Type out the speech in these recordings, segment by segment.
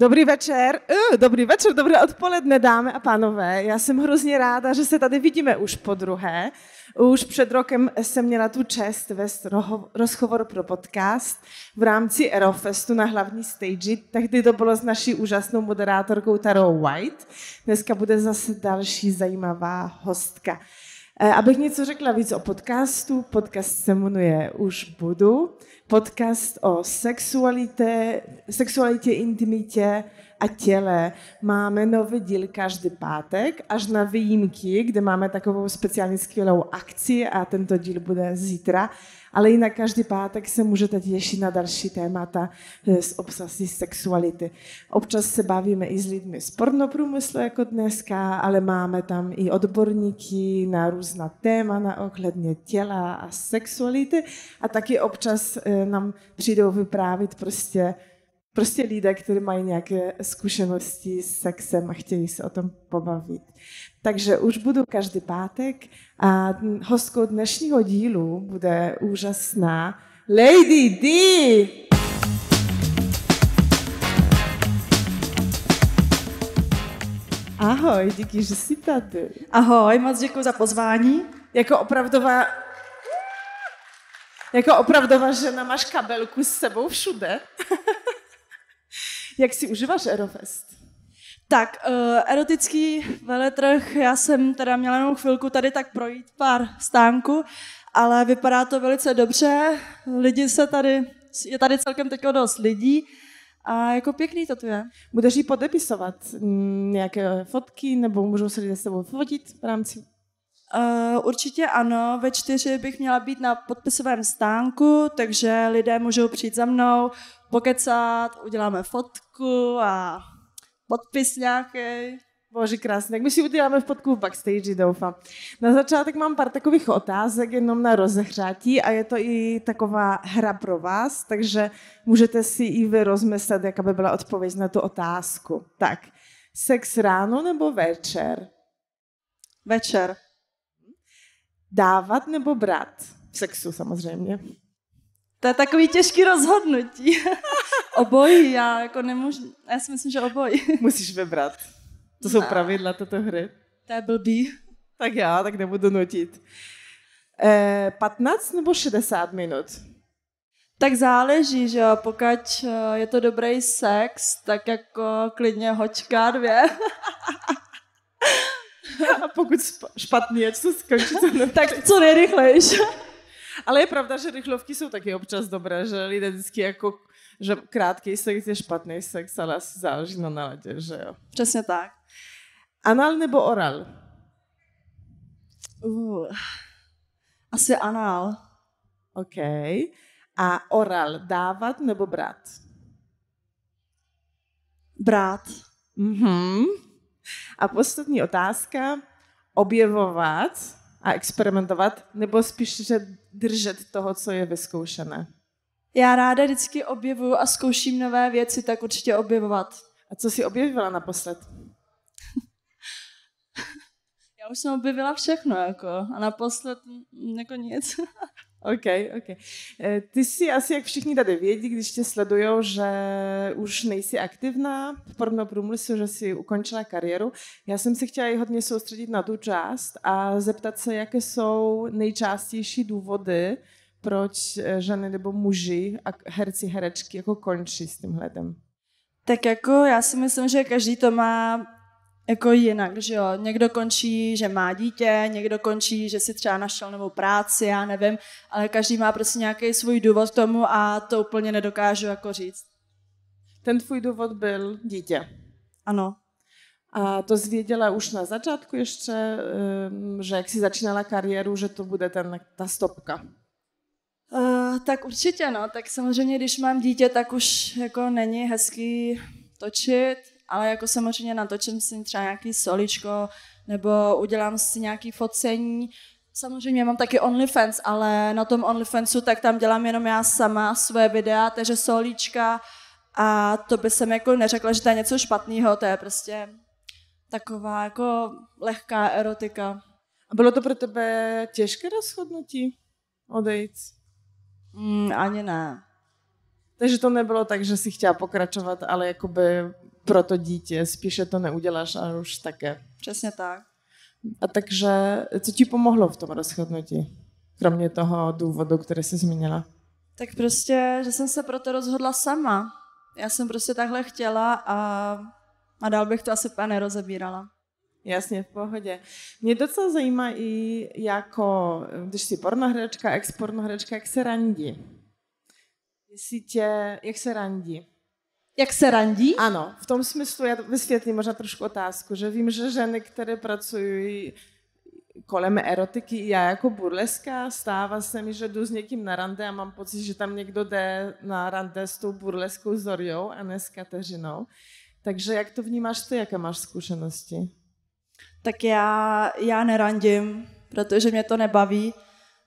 Dobrý večer, uh, dobrý večer, dobré odpoledne dámy a pánové. Já jsem hrozně ráda, že se tady vidíme už po druhé. Už před rokem jsem měla tu čest vést rozhovor pro podcast v rámci Aerofestu na hlavní stage. Tehdy to bylo s naší úžasnou moderátorkou Tarou White. Dneska bude zase další zajímavá hostka. E, abych něco řekla víc o podcastu, podcast se jmenuje Už budu podcast o sexualitě, sexualitě, intimitě a těle máme nový díl každý pátek, až na výjimky, kde máme takovou speciální skvělou akci, a ten to bude zítra. ale jinak každý pátek se můžete těšit na další témata eh, z obsazí sexuality. Občas se bavíme i s lidmi z pornoprůmyslu jako dneska, ale máme tam i odborníky na různá téma, na ohledně těla a sexuality a taky občas eh, nám přijdou vyprávit prostě prostě lidé, kteří mají nějaké zkušenosti s sexem a chtějí se o tom pobavit. Takže už budu každý pátek a hostkou dnešního dílu bude úžasná Lady D. Ahoj, díky, že jsi tady. Ahoj, moc děkuji za pozvání. Jako opravdová jako opravdová žena máš kabelku s sebou všude. Jak si užíváš Erofest? Tak, uh, erotický veletrh, já jsem teda měla jenom chvilku tady tak projít pár stánků, ale vypadá to velice dobře, lidi se tady, je tady celkem teď dost lidí, a jako pěkný to tu je. Budeš jí podepisovat mm, nějaké fotky, nebo můžou se lidé s tebou fotit v rámci? Uh, určitě ano, ve čtyři bych měla být na podpisovém stánku, takže lidé můžou přijít za mnou, pokecat, uděláme fotku a podpis nějaký. Bože, krásně. Tak my si uděláme fotku v backstage, doufám. Na začátek mám pár takových otázek jenom na rozehřátí a je to i taková hra pro vás, takže můžete si i vy rozmyslet, jaká by byla odpověď na tu otázku. Tak, sex ráno nebo večer? Večer. Dávat nebo brát? V sexu samozřejmě. To je takový těžký rozhodnutí. obojí, já jako nemůžu, já si myslím, že obojí. Musíš vybrat. To jsou ne. pravidla této hry. To je blbý. Tak já, tak nebudu nutit. E, eh, 15 nebo 60 minut? Tak záleží, že jo, pokud eh, je to dobrý sex, tak jako klidně hočka dvě. A pokud je co skončí, co ne... tak co nejrychlejší. Ale je pravda, že rychlovky jsou taky občas dobré, že lidé vždycky jako, že krátký sex je špatný sex, ale asi záleží na naladě, že jo. Přesně tak. Anal nebo oral? Uh, asi anal. OK. A oral dávat nebo brát? Brát. Mhm. A poslední otázka. Objevovat a experimentovat, nebo spíš že držet toho, co je vyzkoušené? Já ráda vždycky objevuju a zkouším nové věci, tak určitě objevovat. A co jsi objevila naposled? Já už jsem objevila všechno, jako. A naposled jako nic. OK, OK. Eh, ty si asi, jak všichni tady vědí, když tě sledují, že už nejsi aktivná v průmyslu, že jsi ukončila kariéru. Já jsem si chtěla i hodně soustředit na tu část a zeptat se, jaké jsou nejčastější důvody, proč eh, ženy nebo muži a herci, herečky jako končí s tím hledem. Tak jako já si myslím, že každý to má jako jinak, že jo. Někdo končí, že má dítě, někdo končí, že si třeba našel novou práci, já nevím, ale každý má prostě nějaký svůj důvod k tomu a to úplně nedokážu jako říct. Ten tvůj důvod byl dítě. Ano. A to zvěděla už na začátku ještě, ehm, že jak si začínala kariéru, že to bude ten, ta stopka. Uh, tak určitě, no. Tak samozřejmě, když mám dítě, tak už jako není hezký točit, ale jako samozřejmě natočím si třeba nějaký soličko nebo udělám si nějaký focení. Samozřejmě mám taky OnlyFans, ale na tom OnlyFansu tak tam dělám jenom já sama svoje videa, takže solíčka a to by jsem jako neřekla, že to je něco špatného, to je prostě taková jako lehká erotika. A bylo to pro tebe těžké rozhodnutí odejít? Mm, ani ne. Takže to nebylo tak, že si chtěla pokračovat, ale jakoby pro to dítě, spíše to neuděláš a už také. Přesně tak. A takže, co ti pomohlo v tom rozhodnutí, kromě toho důvodu, který jsi zmínila? Tak prostě, že jsem se pro to rozhodla sama. Já jsem prostě takhle chtěla a, a dál bych to asi úplně nerozebírala. Jasně, v pohodě. Mě docela zajímá i jako, když jsi pornohrečka, ex pornohrečka jak se randí? Jestli tě, jak se randí? Jak se randí? Ano, v tom smyslu já vysvětlím možná trošku otázku, že vím, že ženy, které pracují kolem erotiky, já jako burleska, stává se mi, že jdu s někým na rande a mám pocit, že tam někdo jde na rande s tou burleskou Zoriou a ne s Kateřinou. Takže jak to vnímáš ty, jaké máš zkušenosti? Tak já, já nerandím, protože mě to nebaví.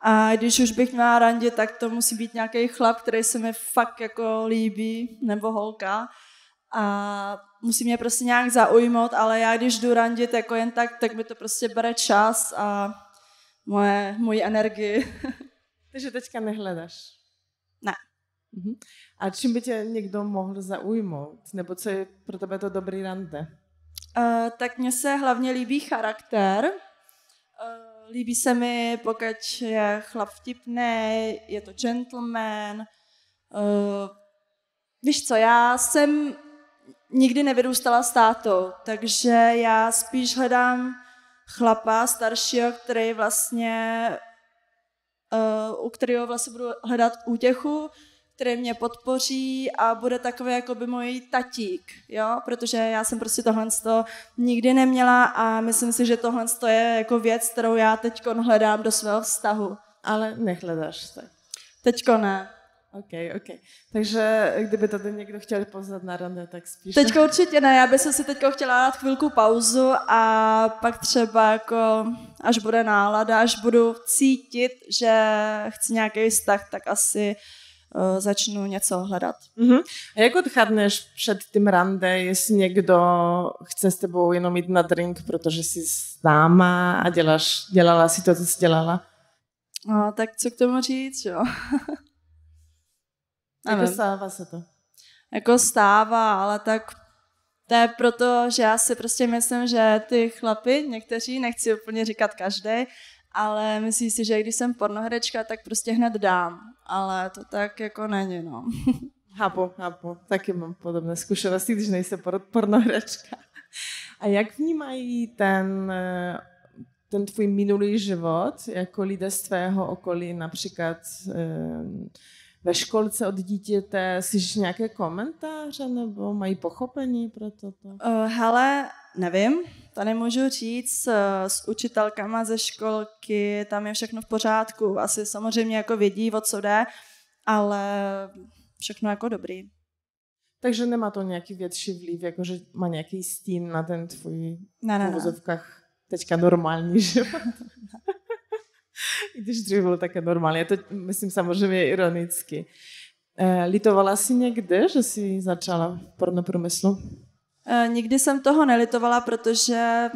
A když už bych měla randě, tak to musí být nějaký chlap, který se mi fakt jako líbí, nebo holka. A musí mě prostě nějak zaujmout, ale já když jdu randit jako jen tak, tak mi to prostě bere čas a moje, moji energii. Takže teďka nehledáš? Ne. Uh-huh. A čím by tě někdo mohl zaujmout? Nebo co je pro tebe to dobrý rande? Uh, tak mně se hlavně líbí charakter, Líbí se mi, pokud je chlap vtipný, je to gentleman. Uh, víš co, já jsem nikdy nevyrůstala s tátou, takže já spíš hledám chlapa staršího, který vlastně, uh, u kterého vlastně budu hledat útěchu, který mě podpoří a bude takový jako by můj tatík, jo, protože já jsem prostě tohle nikdy neměla a myslím si, že tohle je jako věc, kterou já teď hledám do svého vztahu. Ale nehledáš to. Teďko ne. OK, OK. Takže kdyby tady někdo chtěl poznat na rande, tak spíš... Teď určitě ne, já bych si teď chtěla dát chvilku pauzu a pak třeba jako, až bude nálada, až budu cítit, že chci nějaký vztah, tak asi uh, E, začnu něco hledat. Mhm. A jak odchádneš před tím rande, jestli někdo chce s tebou jenom jít na drink, protože jsi známa a děláš, dělala si to, co jsi dělala? No, tak co k tomu říct, jo. jako stává se to? Jako stává, ale tak to je proto, že já si prostě myslím, že ty chlapy, někteří, nechci úplně říkat každý, ale myslím si, že když jsem pornohrečka, tak prostě hned dám, ale to tak jako není, no. Chápu, chápu. Taky mám podobné zkušenosti, když nejsem pornohračka. A jak vnímají ten, eh, ten tvůj minulý život jako lidé z tvého okolí, například eh, ve školce od dítěte, slyšíš nějaké komentáře nebo mají pochopení pro toto? Uh, hele, nevím, to můžu říct, s učitelkama ze školky, tam je všechno v pořádku, asi samozřejmě jako vědí, o co jde, ale všechno jako dobrý. Takže nemá to nějaký větší vliv, jakože má nějaký stín na ten tvůj ne, ne, v uvozovkách teďka normální život. Když dřív bylo také normálně. Já to myslím samozřejmě ironicky. Eh, litovala jsi někde, že jsi začala v pornoprůmyslu? Eh, nikdy jsem toho nelitovala, protože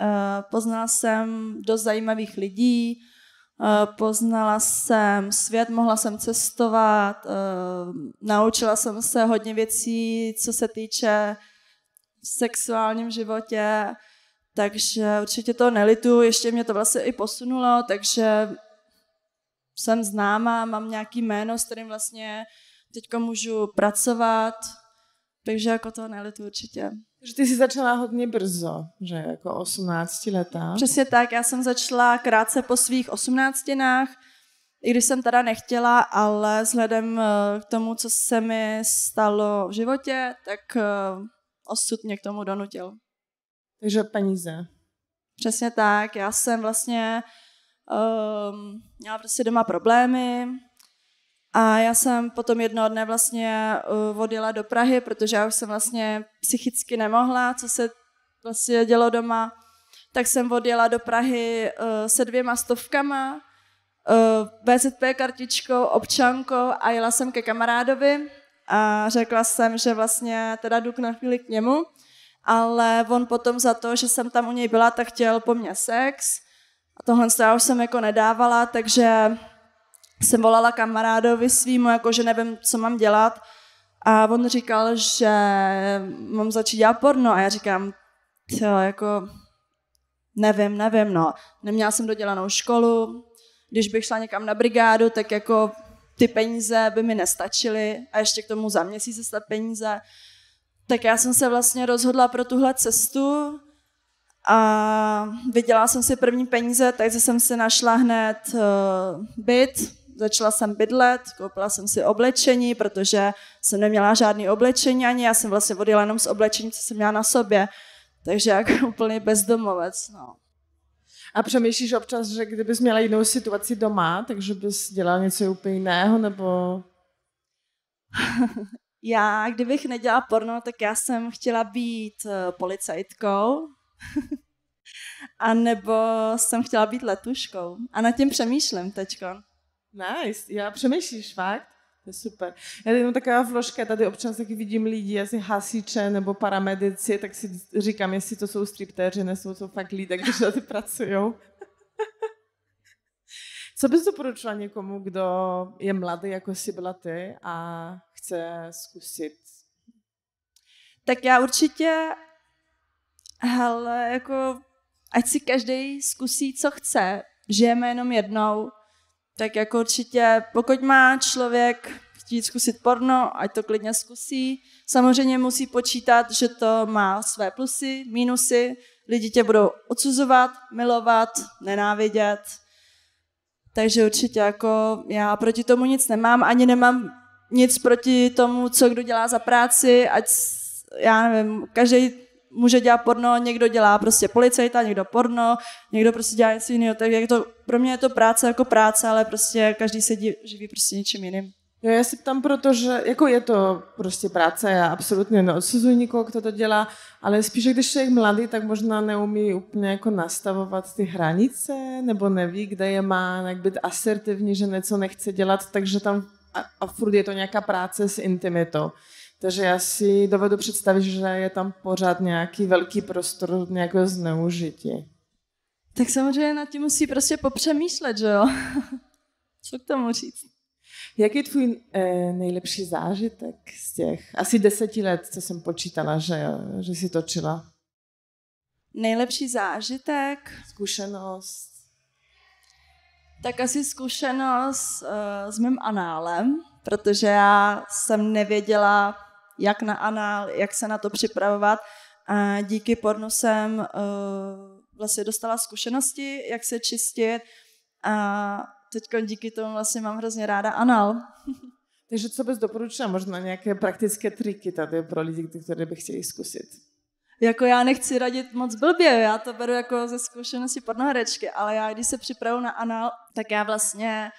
eh, poznala jsem dost zajímavých lidí, poznala jsem svět, mohla jsem cestovat, naučila jsem se hodně věcí, co se týče v sexuálním životě, takže určitě to nelitu, ještě mě to vlastně i posunulo, takže jsem známá, mám nějaký jméno, s kterým vlastně teďka můžu pracovat, takže jako to nelitu určitě. Že ty jsi začala hodně brzo, že jako 18 letá. Přesně tak, já jsem začala krátce po svých 18 i když jsem teda nechtěla, ale vzhledem eh, k tomu, co se mi stalo v životě, tak eh, osud mě k tomu donutil. Takže peníze. Přesně tak. Já jsem vlastně um, měla prostě doma problémy a já jsem potom jednoho dne vlastně uh, eh, odjela do Prahy, protože já už jsem vlastně psychicky nemohla, co se vlastně dělo doma. Tak jsem odjela do Prahy uh, se dvěma stovkama, uh, eh, VZP kartičkou, občankou a jela jsem ke kamarádovi a řekla jsem, že vlastně teda jdu na chvíli k němu ale on potom za to, že jsem tam u něj byla, tak chtěl po mně sex. A tohle já už jsem jako nedávala, takže jsem volala kamarádovi svýmu, jako že nevím, co mám dělat. A on říkal, že mám začít dělat porno. A já říkám, jo, jako nevím, nevím, no. Neměla jsem dodělanou školu, když bych šla někam na brigádu, tak jako ty peníze by mi nestačily a ještě k tomu za měsíc se peníze tak já jsem se vlastně rozhodla pro tuhle cestu a vydělala jsem si první peníze, takže jsem si našla hned eh, byt, začala jsem bydlet, koupila jsem si oblečení, protože jsem neměla žádný oblečení ani, já jsem vlastně odjela jenom s oblečením, co jsem měla na sobě. Takže jako úplně bezdomovec, no. A přemýšlíš občas, že kdybys měla jinou situaci doma, takže bys dělala něco úplně jiného, nebo... Já, kdybych nedělala porno, tak já jsem chtěla být eh, policajtkou. a nebo jsem chtěla být letuškou. A nad tím přemýšlím teďko. Nice, já přemýšlíš fakt? To je super. Já jenom taková vložka, tady občas taky vidím lidi, asi hasiče nebo paramedici, tak si říkám, jestli to jsou striptéři, nesou to fakt lidé, kteří tady pracují. Co bys doporučila někomu, kdo je mladý, jako jsi byla ty a chce zkusit? Tak já určitě, hele, jako ať si každý zkusí, co chce. Žijeme jenom jednou, tak jako určitě, pokud má člověk chtít zkusit porno, ať to klidně zkusí. Samozřejmě musí počítat, že to má své plusy, mínusy. Lidi tě budou odsuzovat, milovat, nenávidět takže určitě jako já proti tomu nic nemám, ani nemám nic proti tomu, co kdo dělá za práci, ať já nevím, každý může dělat porno, někdo dělá prostě policajta, někdo porno, někdo prostě dělá něco jiného, tak to, pro mě je to práce jako práce, ale prostě každý se živí prostě něčím jiným. No já si tam, protože jako je to prostě práce, já absolutně neodsuzuji nikoho, kdo to dělá, ale spíše když je mladý, tak možná neumí úplně jako nastavovat ty hranice, nebo neví, kde je má, jak být asertivní, že něco nechce dělat, takže tam a, a furt je to nějaká práce s intimitou. Takže já si dovedu představit, že je tam pořád nějaký velký prostor nějakého zneužití. Tak samozřejmě nad tím musí prostě popřemýšlet, že jo? Co k tomu říct? Jaký je tvůj e, nejlepší zážitek z těch asi deseti let, co jsem počítala, že, že jsi točila? Nejlepší zážitek? Zkušenost. Tak asi zkušenost e, s mým análem, protože já jsem nevěděla, jak na anál, jak se na to připravovat. A díky pornu jsem e, vlastně dostala zkušenosti, jak se čistit a teď díky tomu vlastně mám hrozně ráda anal. Takže co bys doporučila? Možná nějaké praktické triky tady pro lidi, které by chtěli zkusit. Jako já nechci radit moc blbě, já to beru jako ze zkušenosti pornoherečky, ale já když se připravu na anal, tak já vlastně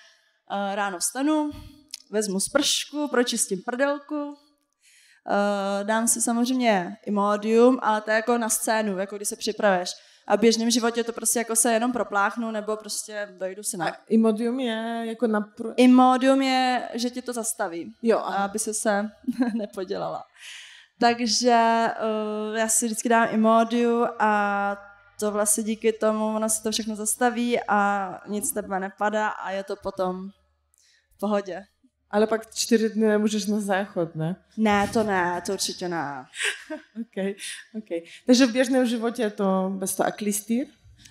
eh, ráno vstanu, vezmu spršku, pročistím prdelku, eh, dám si samozřejmě Imodium, ale to je jako na scénu, jako když se připraveš a v běžném životě to prostě jako se jenom propláchnu nebo prostě dojdu si na... A imodium je jako na... Napr- imodium je, že ti to zastaví, jo, aby se se nepodělala. Takže uh, já si vždycky dám imodiu a to vlastně díky tomu ono se to všechno zastaví a nic tebe nepadá a je to potom v pohodě. Ale pak čtyři dny nemůžeš na záchod, ne? Ne, to ne, to určitě ne. okay, okay. Takže v běžném životě je to bez toho. aklistýr?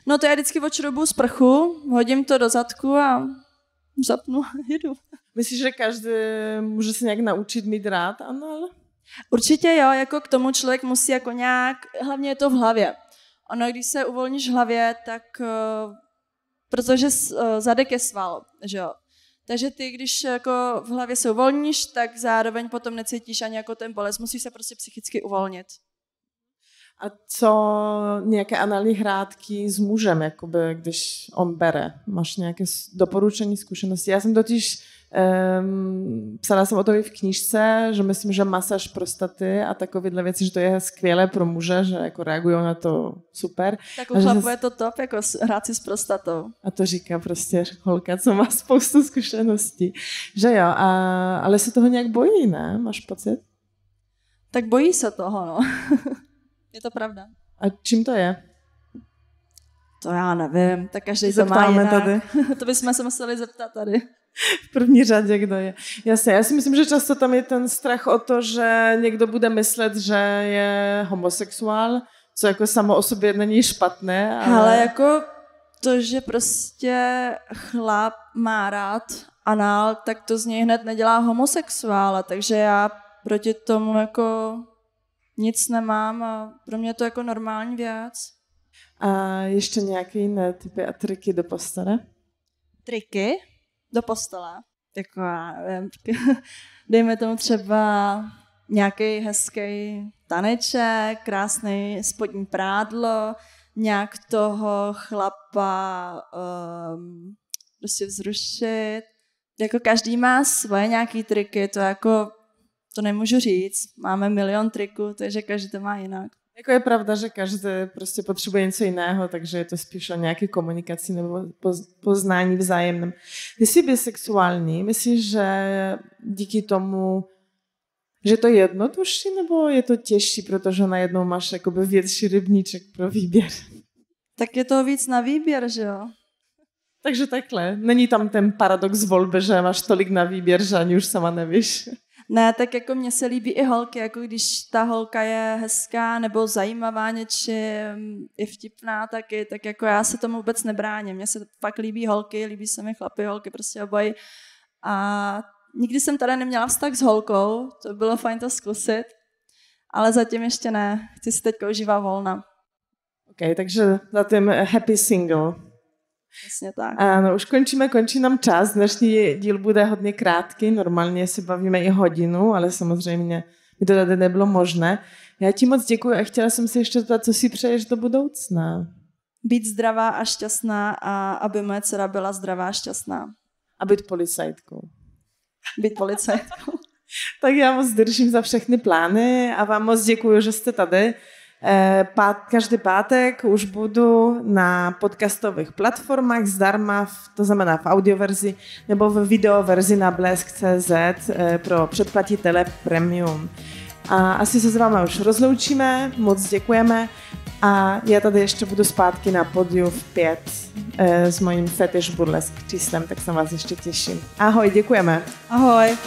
No to já vždycky očrobu z prchu, hodím to do zadku a zapnu a jedu. Myslíš, že každý může se nějak naučit mít rád anal? Určitě jo, jako k tomu člověk musí jako nějak, hlavně je to v hlavě. Ono, když se uvolníš v hlavě, tak eh, protože eh, zadek je sval, že jo. Takže ty, když jako v hlavě se uvolníš, tak zároveň potom necítíš ani jako ten bolest, musíš se prostě psychicky uvolnit. A co nějaké hrádky s mužem, jakoby, když on bere? Máš nějaké doporučení, zkušenosti? Já jsem totiž Um, psala jsem o tom i v knížce, že myslím, že masáž prostaty a takovéhle věci, že to je skvělé pro muže, že jako reagují na to super. Tak u chlapů je to top, jako hrát si s prostatou. A to říká prostě holka, co má spoustu zkušeností. Že jo, a, ale se toho nějak bojí, ne? Máš pocit? Tak bojí se toho, no. je to pravda. A čím to je? To já nevím, tak každý to má jinak. Tady. to bychom se museli zeptat tady v první řadě, kdo je. Jasně, já si myslím, že často tam je ten strach o to, že někdo bude myslet, že je homosexuál, co jako samo o sobě není špatné. Ale ale jako to, že prostě chlap má rád anál, tak to z něj hned nedělá homosexuála, takže já proti tomu jako nic nemám a pro mě je to jako normální věc. A ještě nějaké jiné typy a triky do postele? Triky? do postele. Jako já nevím, dejme tomu třeba nějaký hezký taneček, krásný spodní prádlo, nějak toho chlapa um, prostě vzrušit. Jako každý má svoje nějaký triky, to jako, to nemůžu říct, máme milion triků, takže každý to má jinak. Jako je pravda, že každý prostě potřebuje něco jiného, takže je to spíš o nějaké komunikaci nebo poznání vzájemném. Ty jsi bisexuální, myslíš, že díky tomu, že to je jednodušší, nebo je to těžší, protože najednou máš jakoby větší rybníček pro výběr? Tak je to víc na výběr, že jo? Takže takhle. Není tam ten paradox volby, že máš tolik na výběr, že ani už sama nevíš. Ne, tak jako mně se líbí i holky, jako když ta holka je hezká nebo zajímavá něčím, je vtipná taky, tak jako já se tomu vůbec nebráním. Mně se fakt líbí holky, líbí se mi chlapy, holky, prostě obojí. A nikdy jsem tady neměla vztah s holkou, to bylo fajn to zkusit, ale zatím ještě ne, chci si teďka užívat volna. OK, takže zatím happy single. Jasně tak. Ano, už končíme, končí nám čas. Dnešní díl bude hodně krátký, normálně se bavíme i hodinu, ale samozřejmě by to tady nebylo možné. Já ti moc děkuji a chtěla jsem se ještě zeptat, co si přeješ do budoucna? Být zdravá a šťastná a aby moje dcera byla zdravá a šťastná. A být policajtkou. Být policajtkou. tak já moc držím za všechny plány a vám moc děkuji, že jste tady. Eh, Każdy pátek už budu na podcastových platformách zdarma, v, to znamená v audioverzi nebo v videoverzi na blesk.cz eh, pro předplatitele premium. A asi se s vámi už rozloučíme, moc děkujeme a já tady ještě budu zpátky na podiu v pět eh, s mojím fetish burlesk číslem, tak se vás ještě těším. Ahoj, děkujeme. Ahoj.